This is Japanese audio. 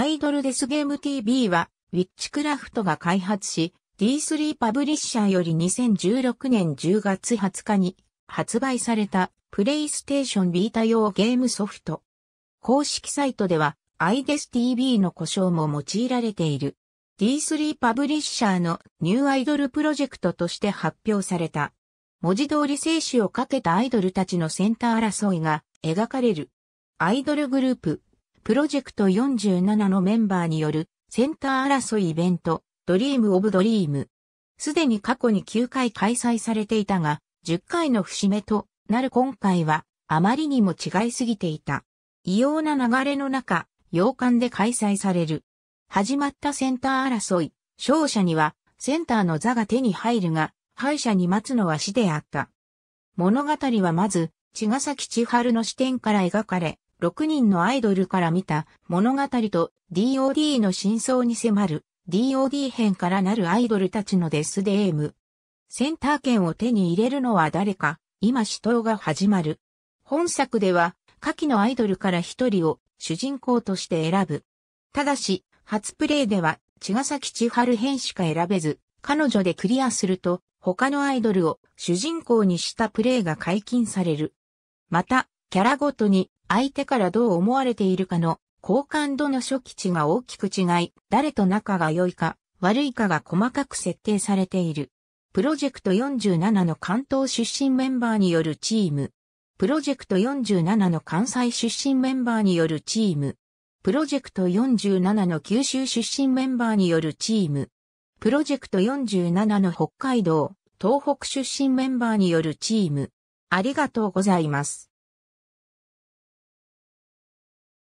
アイドルデスゲーム TV は、ウィッチクラフトが開発し、D3 パブリッシャーより2016年10月20日に発売されたプレイステーションビータ用ゲームソフト。公式サイトではアイデス t v の故障も用いられている。D3 パブリッシャーのニューアイドルプロジェクトとして発表された。文字通り生死をかけたアイドルたちのセンター争いが描かれる。アイドルグループ、プロジェクト47のメンバーによるセンター争いイベント、ドリームオブドリーム。すでに過去に9回開催されていたが、10回の節目となる今回は、あまりにも違いすぎていた。異様な流れの中、洋館で開催される。始まったセンター争い、勝者には、センターの座が手に入るが、敗者に待つのは死であった。物語はまず、茅ヶ崎千春の視点から描かれ、6人のアイドルから見た物語と DOD の真相に迫る DOD 編からなるアイドルたちのデスデーム。センター券を手に入れるのは誰か、今死闘が始まる。本作では、下記のアイドルから一人を主人公として選ぶ。ただし、初プレイでは、茅ヶ崎千春編しか選べず、彼女でクリアすると、他のアイドルを主人公にしたプレイが解禁される。また、キャラごとに相手からどう思われているかの好感度の初期値が大きく違い、誰と仲が良いか、悪いかが細かく設定されている。プロジェクト47の関東出身メンバーによるチーム。プロジェクト47の関西出身メンバーによるチーム。プロジェクト47の九州出身メンバーによるチーム。プロジェクト47の北海道、東北出身メンバーによるチーム。ありがとうございます。